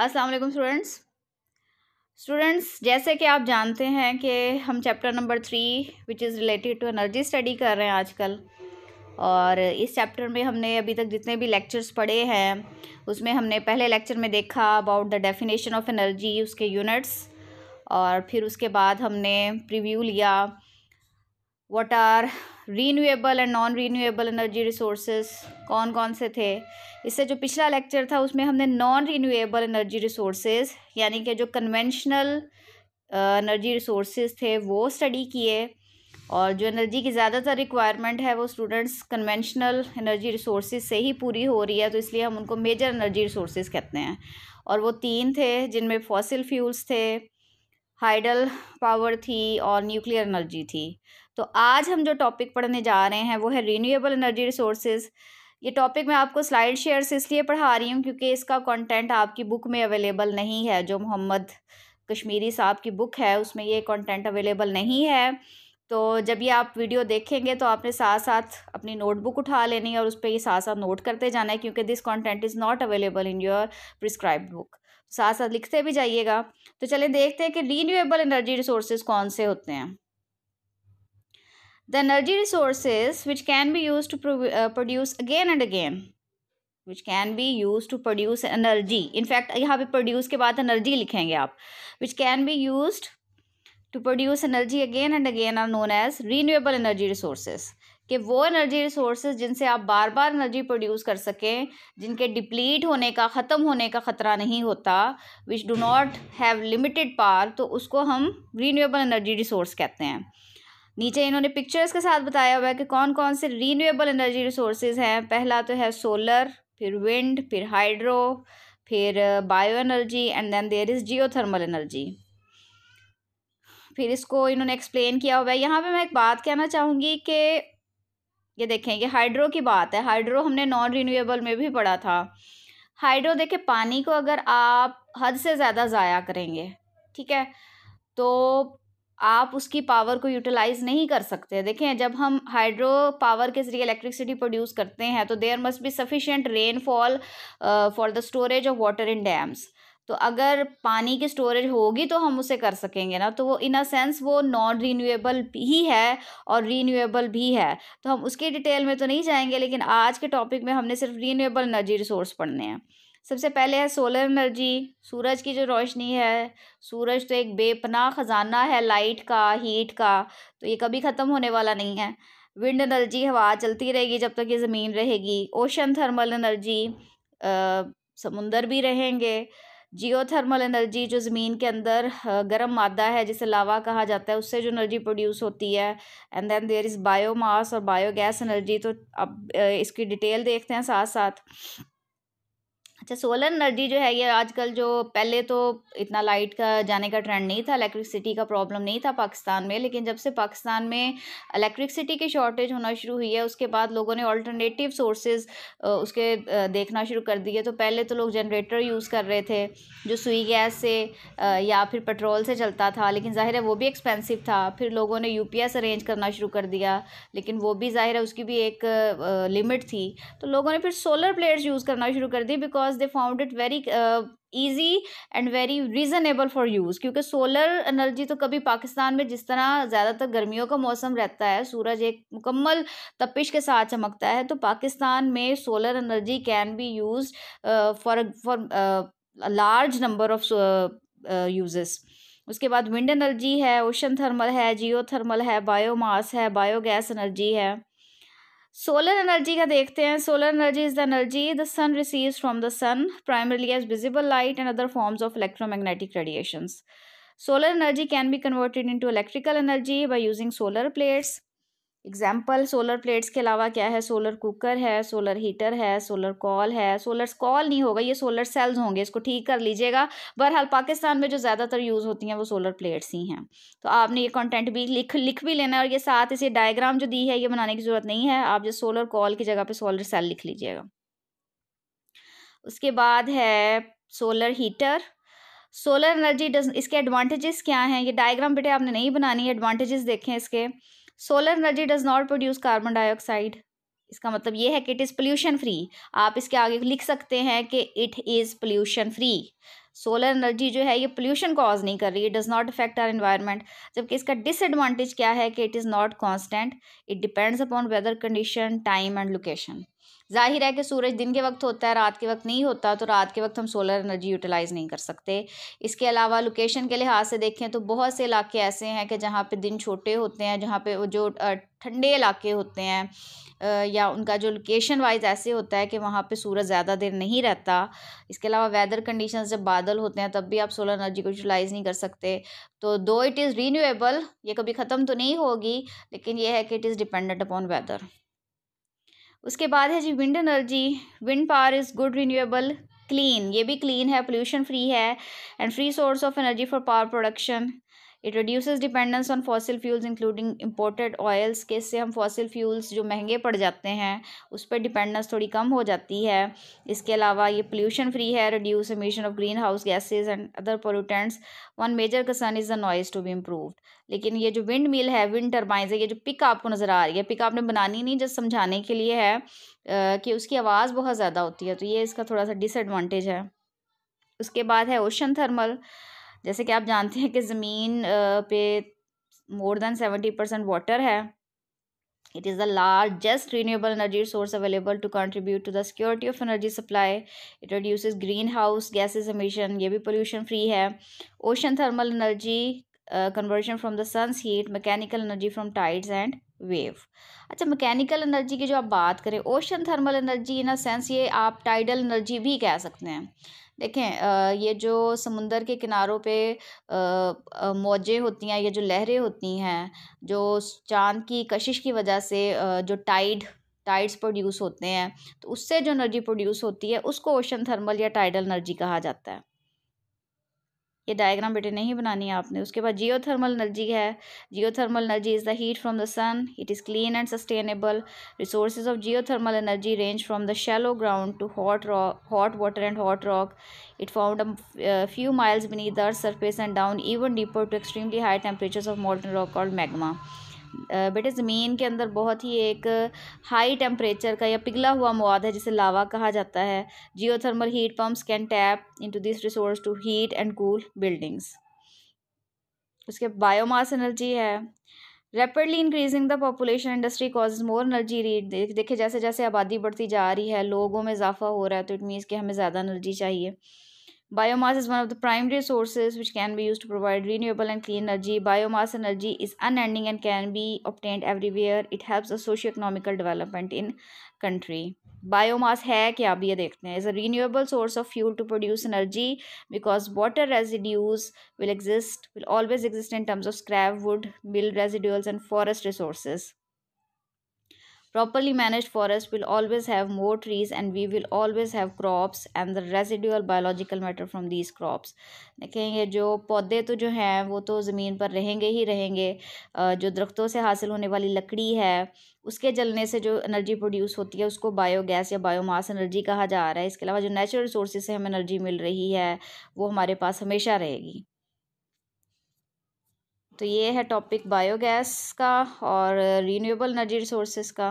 अस्सलाम वालेकुम students students जैसे कि आप जानते हैं कि हम chapter number three which is related to energy study कर रहे हैं आजकल और इस चैप्टर में हमने अभी तक जितने भी लेक्चर्स पढ़े हैं उसमें हमने पहले लेक्चर में देखा about the definition of energy उसके यूनिट्स और फिर उसके बाद हमने प्रिव्यू लिया what are renewable and non renewable energy resource कौन कौन से थे इससे जो पिछला लेक्चर था उसमें हमने नॉन रीनूएबल एनर्जी रिसोर्स यानी कि जो कन्वेंशनल एनर्जी रिसोर्स थे वो स्टडी किए और जो एनर्जी की ज़्यादातर रिक्वायरमेंट है वो स्टूडेंट्स कन्वेंशनल एनर्जी रिसोर्सेज से ही पूरी हो रही है तो इसलिए हम उनको मेजर एनर्जी रिसोर्सेज कहते हैं और वो तीन थे जिनमें फॉसिल फ्यूल्स थे हाइडल पावर थी और न्यूक्लियर एनर्जी थी तो आज हम जो टॉपिक पढ़ने जा रहे हैं वो है रीन्यूएबल एनर्जी रिसोर्सेज ये टॉपिक मैं आपको स्लाइड शेयर से इसलिए पढ़ा रही हूँ क्योंकि इसका कंटेंट आपकी बुक में अवेलेबल नहीं है जो मोहम्मद कश्मीरी साहब की बुक है उसमें ये कंटेंट अवेलेबल नहीं है तो जब ये आप वीडियो देखेंगे तो आपने साथ साथ अपनी नोटबुक उठा लेनी है और उस पर ये साथ साथ नोट करते जाना है क्योंकि this content is not available in your prescribe book साथ साथ लिखते भी जाइएगा तो चलिए देखते हैं कि रीन्यूएबल एनर्जी रिसोर्सेज कौन से होते हैं the energy resources which can be use to produce again and again which can be use to produce energy in fact यहाँ पे प्रोड्यूस के बाद एनर्जी लिखेंगे आप which can be use to produce energy again and again are known as renewable energy resources कि वो energy resources जिनसे आप बार बार एनर्जी प्रोड्यूस कर सकें जिनके डिप्लीट होने का ख़त्म होने का ख़तरा नहीं होता which do not have limited power तो उसको हम रीन्यूएबल एनर्जी रिसोर्स कहते हैं नीचे इन्होंने पिक्चर्स के साथ बताया हुआ है कि कौन कौन से रीन्यूएबल एनर्जी रिसोर्सेज हैं पहला तो है सोलर फिर विंड फिर हाइड्रो फिर bio energy and then there is geo thermal energy फिर इसको इन्होंने एक्सप्लेन किया हुआ है यहाँ पे मैं एक बात कहना चाहूँगी कि ये देखें ये हाइड्रो की बात है हाइड्रो हमने नॉन रिन्यूएबल में भी पढ़ा था हाइड्रो देखे पानी को अगर आप हद से ज़्यादा ज़ाया करेंगे ठीक है तो आप उसकी पावर को यूटिलाइज़ नहीं कर सकते देखें जब हम हाइड्रो पावर के ज़रिए इलेक्ट्रिसिटी प्रोड्यूस करते हैं तो there must be sufficient rainfall for the storage of water in dams तो अगर पानी की स्टोरेज होगी तो हम उसे कर सकेंगे ना तो वो इन अ सेंस वो नॉन रीन्यूएबल ही है और रीन्यूएबल भी है तो हम उसकी डिटेल में तो नहीं जाएंगे लेकिन आज के टॉपिक में हमने सिर्फ रीन्यूएबल एनर्जी रिसोर्स पढ़ने हैं सबसे पहले है सोलर एनर्जी सूरज की जो रोशनी है सूरज तो एक बेपनाह ख़जाना है लाइट का हीट का तो ये कभी ख़त्म होने वाला नहीं है विंड एनर्जी हवा चलती रहेगी जब तक ये ज़मीन रहेगी ओशन थर्मल एनर्जी समुंदर भी रहेंगे जियोथर्मल एनर्जी जो ज़मीन के अंदर गर्म मादा है जिसे लावा कहा जाता है उससे जो एनर्जी प्रोड्यूस होती है and then there is biomass और बायोगैस एनर्जी तो अब इसकी डिटेल देखते हैं साथ साथ अच्छा सोलर एनर्जी जो है ये आजकल जो पहले तो इतना लाइट का जाने का ट्रेंड नहीं था इलेक्ट्रिसिटी का प्रॉब्लम नहीं था पाकिस्तान में लेकिन जब से पाकिस्तान में इलेक्ट्रिसिटी की शॉर्टेज होना शुरू हुई है उसके बाद लोगों ने अल्टरनेटिव सोर्सेज उसके देखना शुरू कर दिए तो पहले तो लोग जनरेटर यूज़ कर रहे थे जो सुई गैस से या फिर पेट्रोल से चलता था लेकिन ज़ाहिर है वो भी एक्सपेंसिव था फिर लोगों ने यू अरेंज करना शुरू कर दिया लेकिन वो भी ज़ाहिर है उसकी भी एक लिमिट थी तो लोगों ने फिर सोलर प्लेट्स यूज़ करना शुरू कर दी because because they found it very easy and very reasonable for use क्योंकि सोलर एनर्जी तो कभी पाकिस्तान में जिस तरह ज़्यादातर गर्मियों का मौसम रहता है सूरज एक मुकम्मल तपिश के साथ चमकता है तो पाकिस्तान में solar energy can be use for for large number of uses उसके बाद विंड एनर्जी है ओशन थर्मल है जियो थर्मल है बायोमास है बायोगैस एनर्जी है solar energy ka dekhte hain solar energy is the energy the sun receives from the sun primarily as visible light and other forms of electromagnetic radiations solar energy can be converted into electrical energy by using solar plates example solar plates के अलावा क्या है solar cooker है solar heater है solar call है solar call नहीं होगा ये सोलर सेल्स होंगे इसको ठीक कर लीजिएगा बहरहाल पाकिस्तान में जो ज़्यादातर यूज़ होती हैं वो सोलर प्लेट्स ही हैं तो आपने ये कंटेंट भी लिख लिख भी लेना है और ये साथ इसे डायग्राम जो दी है ये बनाने की ज़रूरत नहीं है आप जो सोलर कॉल की जगह पर सोलर सेल लिख लीजिएगा उसके बाद है solar heater solar energy does इसके एडवांटेजेस क्या हैं ये डायग्राम बेटे आपने नहीं बनानी है एडवांटेजेस देखें इसके solar energy does not produce carbon dioxide इसका मतलब ये है कि इट इज़ पोल्यूशन फ्री आप इसके आगे लिख सकते हैं कि it is pollution free solar energy जो है ये पोल्यूशन कॉज नहीं कर रही है does not affect our environment जबकि इसका डिसएडवांटेज क्या है कि it is not constant it depends upon weather condition time and location जाहिर है कि सूरज दिन के वक्त होता है रात के वक्त नहीं होता तो रात के वक्त हम सोलर एनर्जी यूटिलाइज़ नहीं कर सकते इसके अलावा लोकेशन के लिहाज से देखें तो बहुत से इलाके ऐसे हैं कि जहाँ पे दिन छोटे होते हैं जहाँ पे जो ठंडे इलाके होते हैं या उनका जो लोकेशन वाइज ऐसे होता है कि वहाँ पे सूरज ज़्यादा देर नहीं रहता इसके अलावा वेदर कंडीशंस जब बादल होते हैं तब भी आप सोलर एनर्जी को यूटिलाइज़ नहीं कर सकते तो दो इट इज़ रीन्यूएबल ये कभी ख़त्म तो नहीं होगी लेकिन ये है कि it is dependent upon weather उसके बाद है जी wind energy wind power is good renewable clean ये भी क्लीन है पोल्यूशन फ्री है and free source of energy for power production it reduces dependence on fossil fuels including imported oils के इससे हम फॉसिल फ्यूल्स जो महंगे पड़ जाते हैं उस पर डिपेंडेंस थोड़ी कम हो जाती है इसके अलावा ये पोल्यूशन फ्री है reduce emission of green house gases and other pollutants one major concern is the noise to be improve लेकिन ये जो विंड मिल है विंड टर्बाइंस है ये जो पिक आपको नज़र आ रही है पिक आपने बनानी नहीं जस्ट समझाने के लिए है कि उसकी आवाज़ बहुत ज़्यादा होती है तो ये इसका थोड़ा सा डिसएडवाटेज है उसके बाद है ओशन थर्मल जैसे कि आप जानते हैं कि ज़मीन पे more than seventy percent water है it is the largest renewable energy source available to contribute to the security of energy supply it reduce green house gases emission ये भी पोल्यूशन फ्री है ocean thermal energy conversion from the sun's heat mechanical energy from tides and wave अच्छा mechanical energy की जो आप बात करें ocean thermal energy in a sense ये आप टाइडल एनर्जी भी कह सकते हैं देखें ये जो समुंदर के किनारों पे मौजें होती हैं ये जो लहरें होती हैं जो चांद की कशिश की वजह से जो टाइड टाइड्स प्रोड्यूस होते हैं तो उससे जो एनर्जी प्रोड्यूस होती है उसको ओशन थर्मल या टाइडल एनर्जी कहा जाता है ये डायग्राम बेटे नहीं बनानी है आपने उसके बाद जियोथर्मल एनर्जी है geothermal energy is the heat from the sun it is clean and sustainable resources of geothermal energy range from the shallow ground to hot rock hot water and hot rock it found few miles beneath the earth surface and down even deeper to extremely high temperatures of molten rock और magma बेटे ज़मीन के अंदर बहुत ही एक high temperature का या पिघला हुआ मवाद है जिसे लावा कहा जाता है geothermal heat pumps can tap into this resource to heat and cool buildings उसके बायोमास एनर्जी है rapidly increasing the population industry cause more energy read देखे जैसे जैसे आबादी बढ़ती जा रही है लोगों में इजाफा हो रहा है तो इट मीन्स कि हमें ज़्यादा एनर्जी चाहिए Biomass is one of the primary sources which can be used to provide renewable and clean energy. Biomass energy is unending and can be obtained everywhere. It helps the socio-economical development in country. Biomass है क्या अब ये देखते is a renewable source of fuel to produce energy because water residues will exist will always exist in terms of scrap wood, mill residuals and forest resources. properly managed forest will always have more trees and we will always have crops and the residual biological matter from these crops देखेंगे जो पौधे तो जो हैं वो तो ज़मीन पर रहेंगे ही रहेंगे जो दरख्तों से हासिल होने वाली लकड़ी है उसके जलने से जो एनर्जी प्रोड्यूस होती है उसको बायोगैस या बायोमास एनर्जी कहा जा रहा है इसके अलावा जो नेचुरल रिसोर्सेज से हमें एनर्जी मिल रही है वो हमारे पास हमेशा रहेगी तो ये है टॉपिक बायोगैस का और रीन्यूएबल एनर्जी रिसोर्सेज का